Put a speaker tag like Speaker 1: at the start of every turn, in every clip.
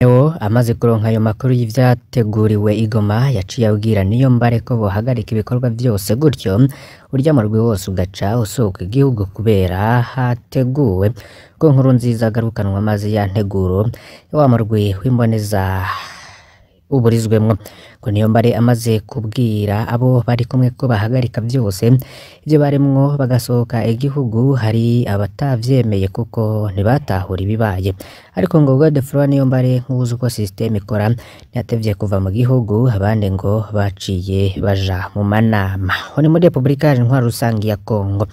Speaker 1: Neo amaze kuronka ayo makuru y'ivyateguriwe igoma Goma yaciye abwira mbare ko bohagarika ibikorwa byose gutyo urya murwi wose ugaca usohoka igihugu kubera hateguwe ko nkuru nziza agarukanwa maze ya nteguro wa murwi w'imboneza uburizwemo ngo niyo mbare amaze kubwira abo bari kumwe ko bahagarika byose ibyo barimwo bagasohoka igihugu hari abatabyemeye kuko ntibatahura ibibaye ariko ngo God Flora niyo mbare nk'uzi uko sisiteme ikora ntiyatevye kuva mu gihugu abandi ngo baciye baja mu manama ho ni muri Republika Intwaro Rusangi ya Kongo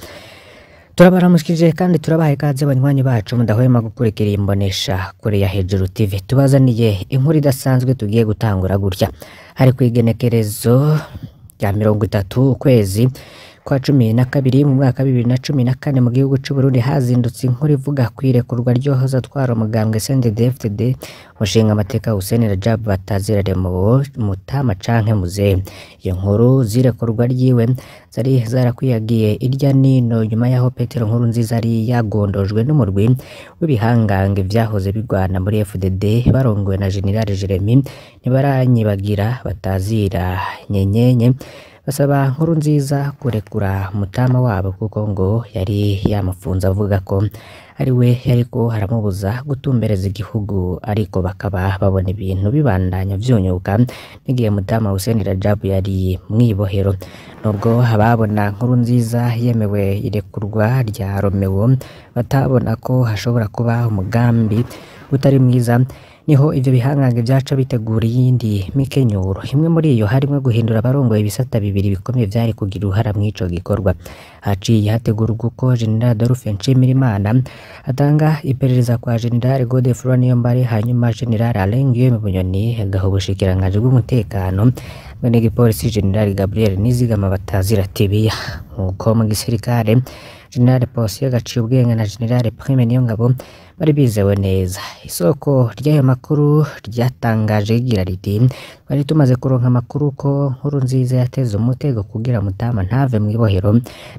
Speaker 1: turabaramukirije kandi turabaha ikaze banywanyi bacu mudahwema gukurikira imbonesha kure ya hejuru TV tubazaniye inkuru idasanzwe tugiye gutangura gutya hari ku igenekerezo rya mirongo itatu ukwezi kwa cumi na kabiri mu mwaka wa bibiri na cumi na kane mu gihugu cy'u Burundi hazindutse inkuru ivuga ku irekurwa ry'uwahoze atwara umugambwe CNDD-FDD umushinga amateka Hussein Rajab Bataziraremabo Mutama canke Muzehe iyo nkuru z'irekurwa ryiwe zari zarakwiyagiye irya nino nyuma yaho Petero nkuru nziza yari yagondojwe n'umurwi w'ibihangange byahoze bigwana muri FDD barongowe na General Jeremy ntibaranyibagira batazira nyenyenye basaba nkuru nziza kurekura mutama wabo kuko ngo yari yamufunze avuga ko ari we yariko haramubuza gutumbereza igihugu ariko bakaba babona ibintu bibandanya vyunyuka n'igihe mudama Hussein Rajab yari mwibohero nubwo ababona nkuru nziza yemewe irekurwa rya Romeo batabona ko hashobora kuba umugambi utari mwiza niho ibyo bihangange byaca bitegura iyindi mikenyuro imwe muri iyo harimo guhindura abarongoye ibisata bibiri bikomeye byari kugira uruhara mw'ico gikorwa haciye hategurwa uko General Adolphe Nshimirimana atanga iperereza kwa General Godefroid Niyombare hanyuma General Alain Guillaume Bunyoni agaha ubushikiranganji bw'umutekano mwene gipolisi General Gabriel Nizigama batazira tibiya nk'uko mu gisirikare General Posiyagaciye ubwenge na General Prime Niyongabo bari bizewe neza isoko ry'ayo makuru ryatangaje rigira riti bari tumaze kuronka amakuru ko nkuru nziza yateze umutego kugira mutama ntave mu ibohero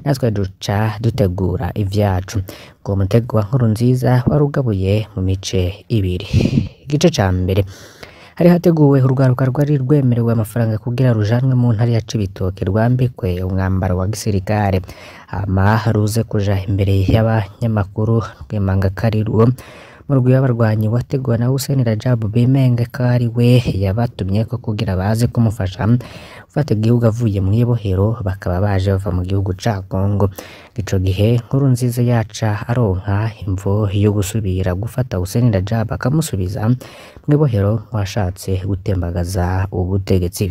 Speaker 1: natwe duca dutegura ibyacu ngo mutego wa nkuru nziza wari ugabuye mu mice ibiri igice cya mbere hari hateguwe urugaruka rwari rwemerewe amafaranga kugira rujanwe mu ntara ya cibitoke rwambikwe umwambaro wa gisirikare hama ruze kuja imbere y'abanyamakuru rwemanga kariruwo mu murwi w'abarwanyi wateguwe na Hussein Rajab bimenga ko ari we yabatumye ko kugira baze kumufasha gufata igihugu avuye mu ibohero bakaba baje bava mu gihugu ca Congo ico gihe nkuru nziza yaca aronka imvo yo gusubira gufata Hussein Rajab akamusubiza mu ibohero washatse gutembagaza ubutegetsi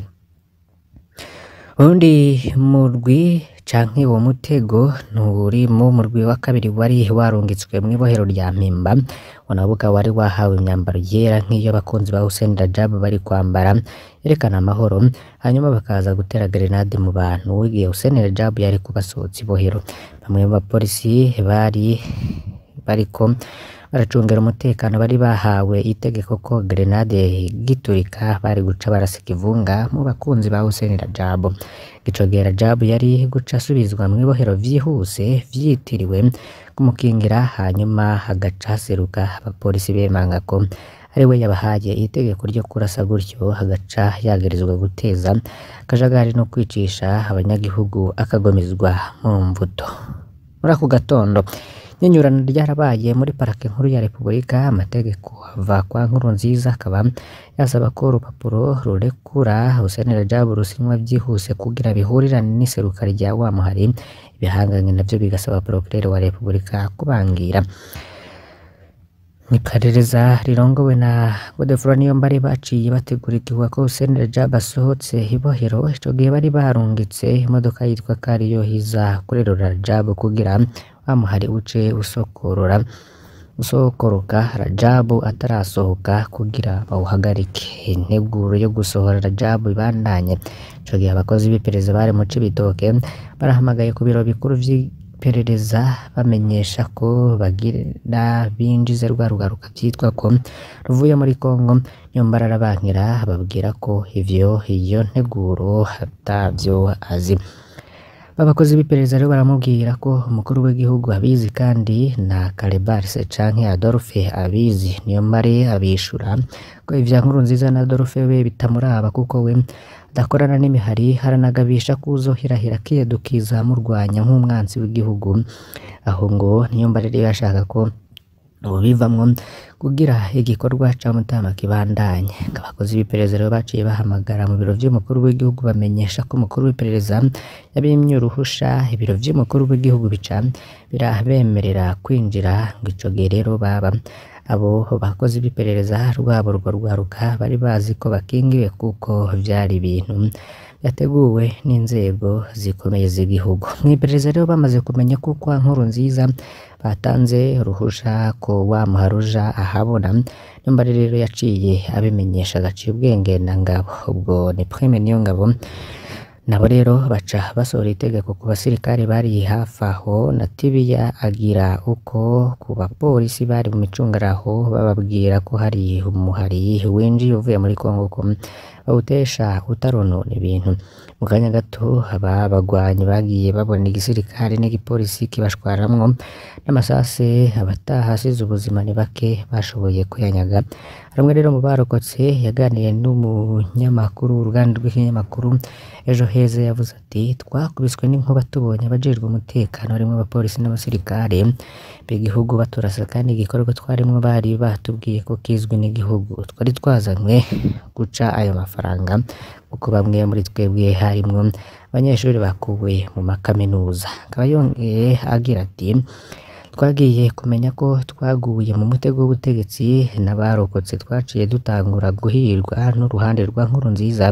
Speaker 1: undi murwi canke uwo mutego nturimwo murwi wa kabiri wari warungitswe mu ibohero rya Mpimba wanawubuga wari wahawe imyambaro yera nk'iyo abakunzi ba Hussein Rajab bari kwambara yerekana amahoro hanyuma bakaza gutera grenade mu bantu igihe Hussein Rajab yari kubasohotse ibohero bamwe mu bapolisi bari bariko baracungira umutekano bari bahawe itegeko ko grenade giturika bari guca barasa ikivunga mu bakunzi ba Hussein Jabo Gicogera Rajabu yari guca asubizwa mu ibohero vyihuse vyitiriwe kumukingira hanyuma hagaca haseruka abapolisi bemanga ko ari we yabahaye itegeko ryo kurasa gutyo hagaca yagerezwa guteza akajagari no kwicisha abanyagihugu akagomezwa mu mvuto muri ako gatondo inyurana ryarabaye muri parake nkuru ya repubulika amategeko ava kwa nkuru nziza akaba yasaba ko urupapuro rurekura Hussein Rajabu rusinywa byihuse kugira bihurirane n'iseruka rya Wamuhari ibihanganye nabyo bigasaba porokirere wa repubulika kubangira mu iperereza rirongowe na godefro niyo bari baciye bategura igihuha ko Hussein Rajab asohotse ibohero ico gihe bari barungitse imodoka yitwa kariyo hiza kurerura Rajab kugira bamuhari uce usokorora usokoroka rajabu atarasohoka kugira bawuhagarike integuro yo gusohora rajabu ibandanye ico gihe abakozi b'iperereza bari mu cibitoke barahamagaye ku biro bikuru iperereza bamenyesha ko bagira binjize rwa rugaruka byitwa ko ruvuye muri Congo nyuma ararabankira ababwira ko ivyo iyo nteguro atavyo azi babakozi b'iperereza rero baramubwira ko umukuru w'igihugu abizi kandi na Karebarise canke Adolphe abizi niyo mare abishura ko ivya nkuru nziza na Adolphe we bitamuraba kuko we ndakorana n'imihari haranagabisha kuzo hirahira akiyadukiza murwanya nk'umwanzi w'igihugu aho ngo niyo yashaka ko ubu bivamwo kugira igikorwa cya mutama kibandanye abakozi b'iperereza rero baciye bahamagara mu biro by'umukuru w'igihugu bamenyesha ko umukuru w'iperereza yabimye uruhusha ibiro by'umukuru w'igihugu bica birabemerera kwinjira ngo icyo gihe rero baba Abo bakoze iperereza rwabo rwaruka bari bazi ko bakingiwe kuko byari ibintu yateguwe n'inzego zikomeye z'igihugu mu iperereza rero bamaze kumenya kuko nkuru nziza batanze ruhusha ko wa muharuja ahabona niba rero yaciye abimenyesha agaciye ubwenge na ngabo ubwo ni prime niyo ngabo nabo rero baca basohora itegeko ku basirikare bari hafi aho na tibiya agira uko ku bapolisi bari mu micungaraho bababwira ko hari umuhari winjiye uvuye muri kongo ko bawutesha utaronona ibintu mu kanya gato aba bagwanyi bagiye babona igisirikare n'igipolisi kibashwaramwo n'amasase abataha asize ubuzima ni bake bashoboye kuyanyaga Bamwe rero mu barokotse yaganiriye n'umunyamakuru uruganda rw'ikinyamakuru Ejo Heza yavuze ati twakubiswe n'inkuba tubonye abajejwe umutekano barimo abapolisi n'abasirikare b'igihugu baturasa kandi igikorwa twarimo bari batubwiye ko kizwi n'igihugu twari twazanywe guca ayo mafaranga kuko bamwe muri twebwe harimo abanyeshuri bakuwe mu makaminuza akaba yongeye agira ati twagiye kumenya ko twaguye mu mutego w'ubutegetsi n'abarokotse twaciye dutangura guhirwa n'uruhande rwa Nkuru nziza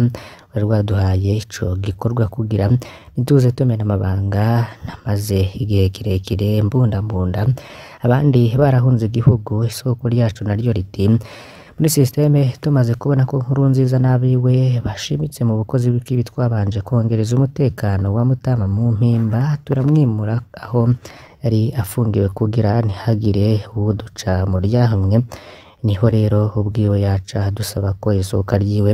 Speaker 1: rwaduhaye icyo gikorwa kugira ntituze tumena amabanga namaze igihe kirekire mbundabunda abandi barahunze igihugu isoko ryacu naryo riti muri sisiteme tumaze kubona ko Nkurunziza n'abiwe bashimitse mu bukozi bw'ibi twabanje kongereza umutekano wa Mutama mu mpimba turamwimura aho yari afungiwe kugira ntihagire uwo duca mu niho rero ubwiwe yaca dusaba ko isohoka ryiwe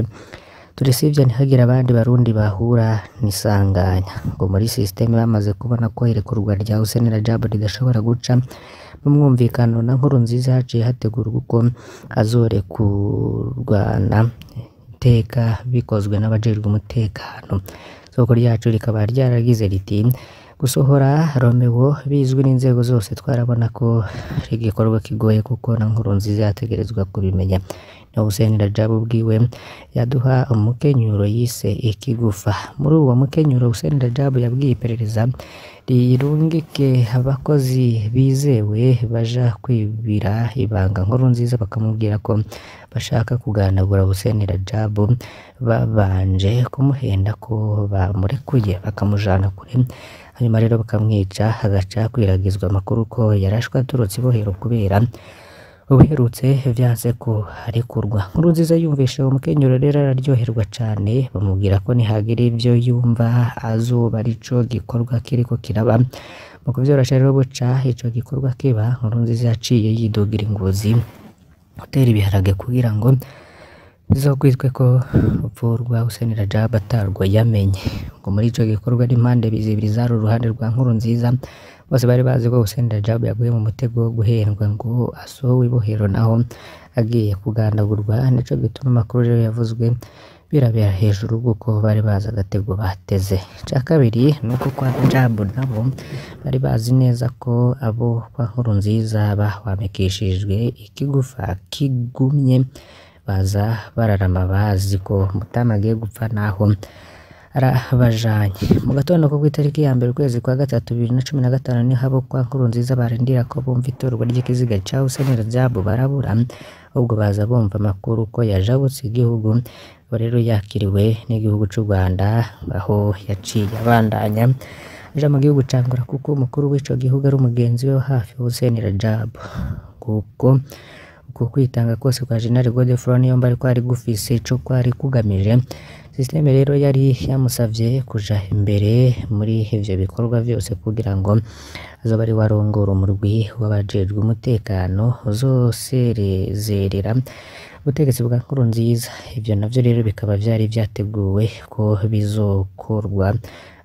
Speaker 1: turisibye ntihagire abandi barundi bahura n'isanganya ngo muri sisiteme bamaze kubona ko irekurwa rya Usenera Rajabu ridashobora guca mu na nkuru nziza haciye hategurwa uko azorekurwana iteka bikozwe n'abajejwe umutekano soko ryacu rikaba ryaragize riti Gusohora Romewo bizwi n'inzego zose twarabona ko ari igikorwa kigoye kuko na Nkurunziza yategerezwa kubimenya na Hussein Rajab ubwiwe yaduha umukenyuro yise ikigufa muri uwo mukenyuro Hussein Rajab yabwiye iperereza rirungike abakozi bizewe baja kwibira ibanga nkuru nziza bakamubwira ko bashaka kuganagura Hussein Rajab babanje kumuhenda ko bamurekuye bakamujana kure hanyuma rero bakamwica hagaca kwiragizwa amakuru ko yarashwe aturutse ibohero kubera ubuherutse byanze ko arekurwa nkuru nziza yumvise uwo mukenyero rero araryoherwa cyane bamubwira ko nihagira ibyo yumva azuba arico gikorwa kiri kiriko kiraba mu kuvyorosha rero buca ico gikorwa kiba nkuru nziza yaciye yidogira ingozi gutera ibiharage kugira ngo zokwitwe ko urupfu rwa Hussein Rajab atarwayamenye ngo muri icyo gikorwa ari impande zibiri zari uruhande rwa nkuru nziza bose bari bazi ko Hussein Rajab yaguye mu mutego wo guhendwa ngo asowe ibohero naho agiye kugandagurwa nico gituma amakuru rero yavuzwe birabera hejuru kuko bari bazi agatego bateze cya kabiri ni uko kwa Jambo nabo bari bazi neza ko abo kwa nkuru nziza bahwamikishijwe ikigufa kigumye baza bararama bazi ko Mutamu agiye gupfa n'aho arabajanye mu gatondo ko ku itariki ya mbere ukwezi kwa gatatu bibiri na cumi na gatanu niho abo kwa nziza barindira ko bumva itorwa ry'ikiziga cya Hussein Rajab barabura ubwo baza bumva amakuru ko yajabutse igihugu rero yakiriwe n'igihugu cy'u Rwanda aho yaciye abandanya aja mu gihugu cya kuko umukuru w'ico gihugu ari umugenzi we hafi Hussein Rajab kuko ku kwitanga kose kwa General Godefroid Niyomba ariko ari gufise ico kwari kugamije sisiteme rero yari yamusavye kuja imbere muri ivyo bikorwa vyose kugira ngo azoba ari warongora umurwi w'abajejwe umutekano uzosezerera ubutegetsi bwa Nkurunziza ivyo navyo rero bikaba vyari vyateguwe ko bizokorwa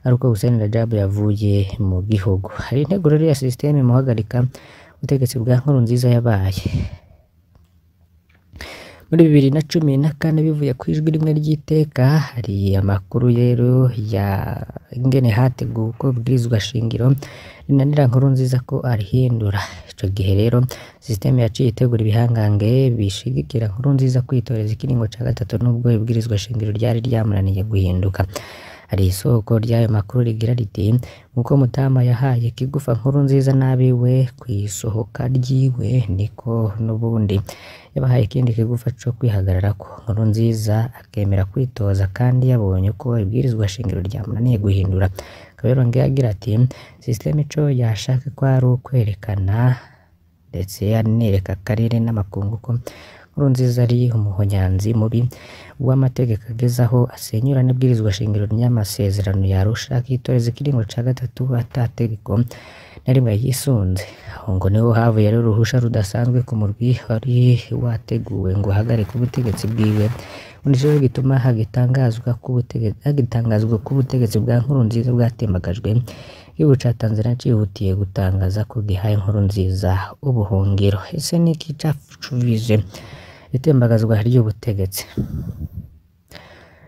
Speaker 1: ariko Hussein Rajab yavuye mu gihugu hari intego rero ya sisiteme muhagarika ubutegetsi bwa nkuru nziza yabaye muri bibiri na cumi na kane bivuye ku ijwi rimwe ry'iteka hari amakuru rero ya ingene hategurwa ubwirizwa shingiro rinanira nkuru nziza ko arihindura icyo gihe rero sisiteme yaciye itegura ibihangange bishigikira nkuru nziza kwitoreza ikiringo cya gatatu n'ubwo ibwirizwa shingiro ryari ryamunaniye guhinduka Hari isoko ry'ayo makuru rigira riti “Nk'uko Mutama yahaye Kigufa Nkuru nziza n'ab'iwe ku isohoka ry'iwe niko n'ubundi yabahaye ikindi kigufa cyo kwihagarara ko nkuru nziza akemera kwitoza kandi yabonye ko ibwirizwa shingiro ryamunaniye guhindura” Kaberonge agira ati “System ico yashaka kwari ukwerekana ndetse yanereka akarere n'amakungu ko Nkurunziza ari umuhonyanzi mubi w'amategeko ageze aho asenyura n'ibwirizwa shingiro ry'amasezerano yarusha akitoreza ikiringo cya gatatu atategeko na rimwe yisunze aho ngo niho havuye rero uruhushya rudasanzwe ku murwi wari wateguwe ngo ahagarike ubutegetsi bwiwe nicyo gituma hagitangazwa ko ubutegetsi bwa Nkurunziza bwatemagajwe igihugu cya Tanzania cyihutiye gutangaza ko gihaye nziza ubuhungiro ese ni iki itembagazwa ry'ubutegetsi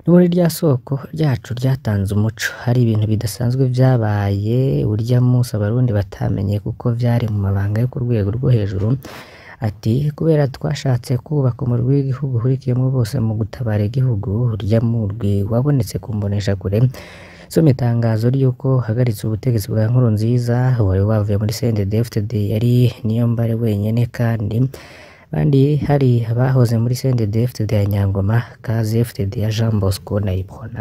Speaker 1: n'ubundi rya soko ryacu ryatanze umuco hari ibintu bidasanzwe byabaye urya munsi abarundi batamenye kuko byari mu mabanga yo ku rwego rwo hejuru ati kubera twashatse kubaka umurwi w'igihugu uhurikiyemo bose mu gutabara igihugu urya murwi wabonetse kumbonesha mboneshakure soma itangazo ry'uko hagaritse ubutegetsi bwa nkuru nziza wari wavuye muri sendede yari niyo mbare wenyine kandi kandi hari abahoze muri sendede FTD ya Nyangoma kaze FTD ya Jean Bosco na Nayibona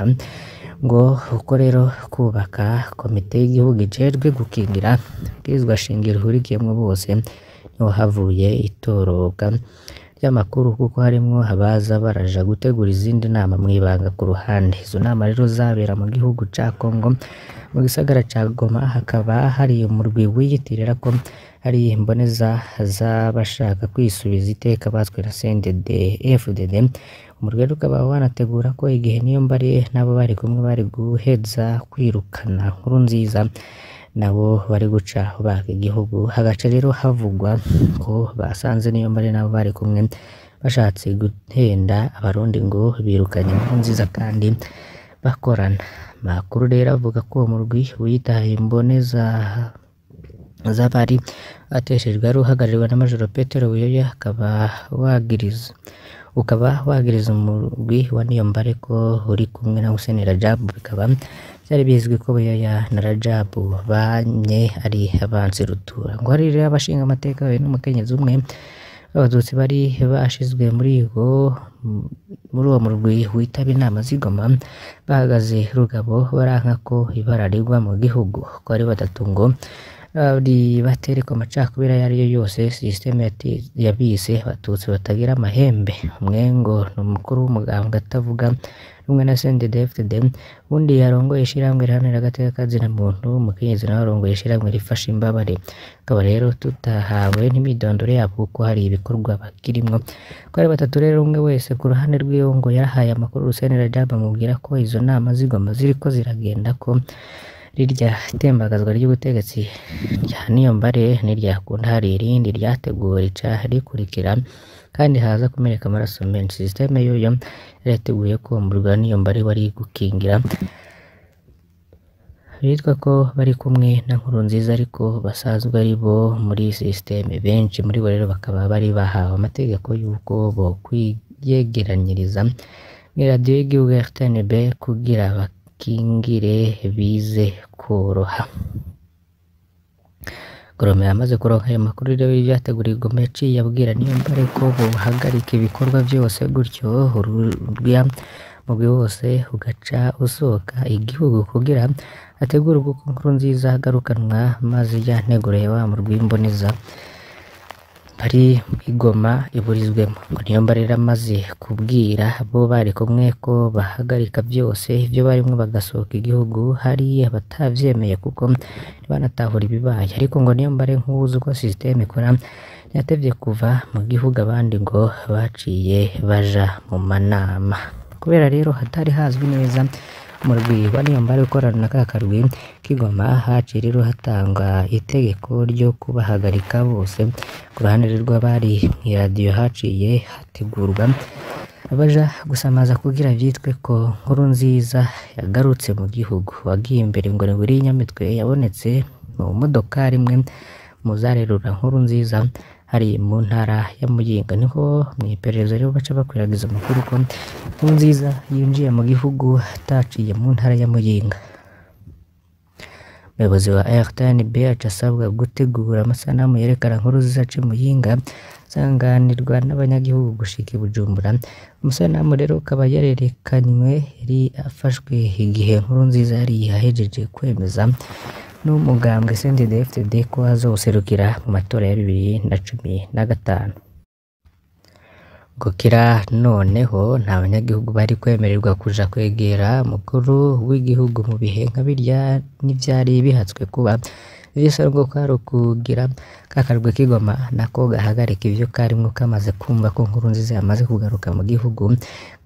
Speaker 1: ngo uko rero kubaka komite y'igihugu ijejwe gukingira bwirizwa shingiro ihurikiyemo bose niho havuye itorobwa ry'amakuru kuko harimo abaza baraja gutegura izindi nama mu ibanga ku ruhande izo nama rero zabera mu gihugu cya Congo mu gisagara cya Goma hakaba hari umurwi wiyitirira ko ari imboneza z'abashaka kwisubiza iteka batswe na CNDD-FDD umurwi ukaba wanategura ko igihe niyo mbare n'abo bari kumwe bari guheza kwirukana nkuru nziza nabo bari guca baka igihugu hagaca rero havugwa ko basanze niyo mbare n'abo bari kumwe bashatse guhenda abarundi ngo birukanye inkuru nziza kandi bakorana Amakuru rero avuga ko umurwi wiyitaye imbone z'abari bateshejwe wari uhagarariwe na Maj Petero Buyoya ukaba wagiriza umurwi wa Niyo Niyombare ko uri kumwe na Hussein Rajab bikaba byari bizwi ko Buyoya na Rajabu banye ari abanzi rutura ngo hari rero abashinga amateka babiri n'umukenyezi umwe b'abatutsi bari bashizwe muri uwo muri uwo murwi witaba inama z'igoma bahagaze rugabo baranka ko ibara mu gihugu ko ari batatu ngo batereka amacakubiri ayo ari yo yose sisiteme yabise abatutsi batagira amahembe umwe ngo ni umukuru w’umuganga atavuga rumwe na sendede fd undi yarongoye ishyirahamwe riharanira agateka kazina muntu umukenyezi nawe arongoye ishyirahamwe rifasha imbabare akaba rero tutahawe n'imyidondoro yabo kuko hari ibikorwa bakirimo ko ari batatu rero umwe wese ku ruhande rw'iwe ngo yarahaye amakuru Rusentera Djab amubwira ko izo nama zigoma ziriko ziragenda ko rirya tembagazwa ry'ubutegetsi rya niyo mbare n'iryakunda hari irindi ryateguwe rica rikurikira kandi haza kumeneka amaraso menshi sisiteme y'uyu yari yateguye kumburwa n'iyo mbari wari gukingira bitwa ko bari kumwe na nkuru nziza ariko basanzwe ari bo muri sisiteme benshi muri bo rero bakaba bari bahawe amategeko y'uko bo kwiyegeranyiriza mu radiyo y'igihugu ya kugira bakingire bize koroha Colomer yamaze kuronka ayo makuru rero y'ibyategurirwa match yabwira Niyombare ko bohagarika ibikorwa byose gutyo ururya mugwi wose ugaca usohoka igihugu kugira hategurwe uko Nkurunziza agarukanwa maze ya ntego reba mu rwimboneza ari igoma iburizwemo ngo niyomba rero amaze kubwira bo bari kumwe ko bahagarika byose ibyo barimo bagasohoka igihugu hari abatabyemeye kuko banatahura ibibaye ariko ngo niyombare nk'uwuzi uko sisiteme ikora yatebye kuva mu gihugu abandi ngo baciye baja mu manama kubera rero hatari hazwi neza mu rwibo nibamara gukorana na ka karwi k'ingoma haciye rero hatangwa itegeko ryo kubahagarika bose ku ruhande rw'abari mu iradiyo haciye hategurwa abaja gusamaza kugira byitwe ko nkuru nziza yagarutse mu gihugu wagiye imbere ngo ni buri nyamitwe yabonetse mu modoka rimwe muzarerura nkuru nziza hari mu ntara ya Muyinga niho mu iperereza rero baca bakwirakwiza amakuru ko nziza yinjiye mu gihugu ataciye mu ntara ya Muyinga umuyobozi wa RTNB aca asabwa gutegura amasanamu yerekana Nkurunziza aca Muyinga zanganirwa n'abanyagihugu gushika i Bujumbura umusanamu rero ukaba yarerekanywe yari afashwe igihe Nkurunziza yari yahejeje kwemeza n'umugambwe CNDD FDD ko azoserukira mu matora ya bibiri na cumi na gatanu gukira noneho nta banyagihugu bari kwemererwa kuja kwegera mukuru w'igihugu mu bihe nka birya n'ivyari bihatswe kuba visa ngo kwari ukugira kakarwe kigoma nako gahagarika ivyo karimwo kamaze kumva ko nkuru nziza yamaze kugaruka mu gihugu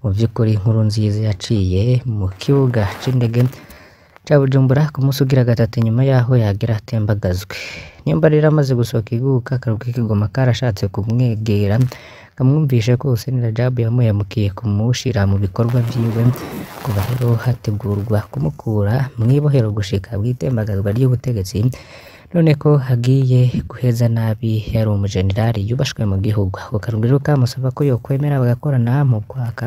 Speaker 1: mu by’ukuri nkuru nziza yaciye mu kibuga c'indege ca kumusugira gatatu nyuma y'aho yagera atembagazwe nyumba rero amaze gusohoka iguka akaruhuko k'igoma karashatse kumwegera kamwumvishe ko Hussein Rajabu yamuhemukiye kumushira mu bikorwa vyiwe kuva rero hategurwa kumukura mw'ibohero gushika bw'itembagazwa ry'ubutegetsi none ko hagiye guheza nabi yari umujenerali yubashwe mu gihugu ako karugero kamusaba ko yokwemera bagakorana mu kwaka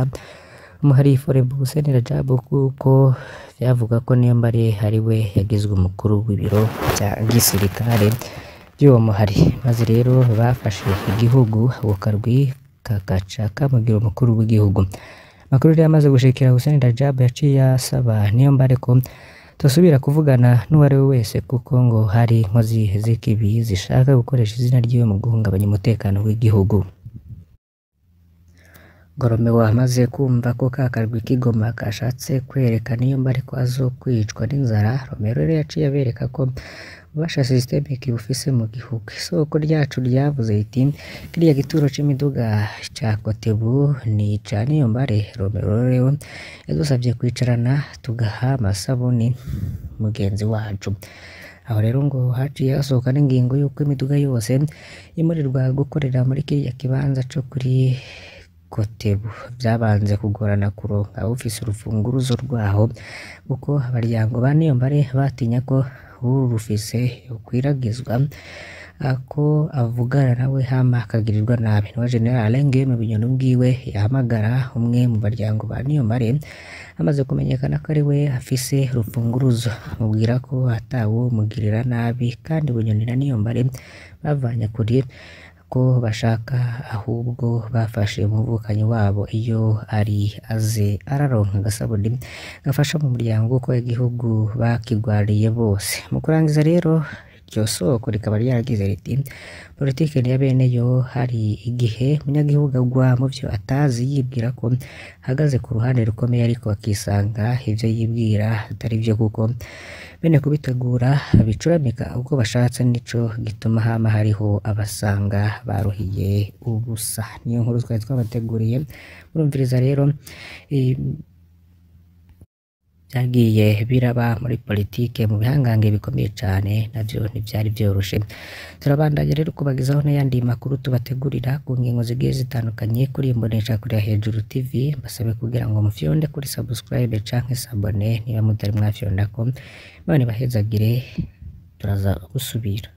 Speaker 1: Umuhari Forebu Hussein Rajabu kuko byavuga ko Niyombare ari we yagizwe umukuru w'ibiro bya gisirikare by'uwo muhari maze rero bafashe igihugu ako kakaca kamugira umukuru w'igihugu amakuru yari yamaze gushikira Hussein Rajabu yaciye asaba Niyombare ko tasubira kuvugana n'uwo ari we wese kuko ngo hari inkozi z'ikibi zishaka gukoresha izina ryiwe mu guhungabanya umutekano w'igihugu Goromeo amaze kumva ko ka karwi k'igoma kashatse kwerekana iyo mbarwa zo kwicwa n'inzara Romeo rero yaciye abereka ko ububasha systemic bufise mu gihugu isoko ryacu ryavuze riti kiriya gituro c'imiduga ca kotebu ni ica niyombare Romeo rero yadusavye kwicarana tugaha amasabuni mugenzi wacu aho rero ngo haciye hasohoka n'ingingo y'uko imiduga yose yemererwa gukorera muri kiriya kibanza cyo kuri kotebu byabanze kugorana kuronka ufise urufunguruzo rwaho kuko abaryango ba niyombare batinya ko uru rufise ukwiragizwa ko avugana nawe hama akagirirwa nabi niwe generale ngeme binyoni bwiwe yahamagara umwe mu baryango ba niyombare amaze kumenyekana ko ari we afise urufunguruzo amubwira ko atawe umugirira nabi kandi bunyoni na niyombare bavanye kure ko bashaka ahubwo bafashe umuvukanyi wabo iyo ari aze araronka agasabuni gafasha mu muryango kuko igihugu bakirwariye bose mu kurangiza rero Iryo soko rikaba ryaragize riti politiki ya bene yo hari igihe munyagihugu agwa mu byo atazi yibwira ko ahagaze ku ruhande rukomeye ariko akisanga ibyo yibwira atari byo kuko bene kubitegura bicuramika ubwo bashatse nico gituma hama hariho abasanga baruhiye ubusa niyo nkuru twari twabateguriye murumviriza rero byagiye biraba muri politiki mu bihangange bikomeye cyane nabyo ntibyari byoroshye turabandanya rero kubagezaho n'ayandi makuru tubategurira ku ngingo zigiye zitandukanye kuri imbonesha kureba hejuru tv mbasabe kugira ngo mufyonde kuri subscribe cyangwa sabone niba mutari mwafyonda ko none bahezagire turaza gusubira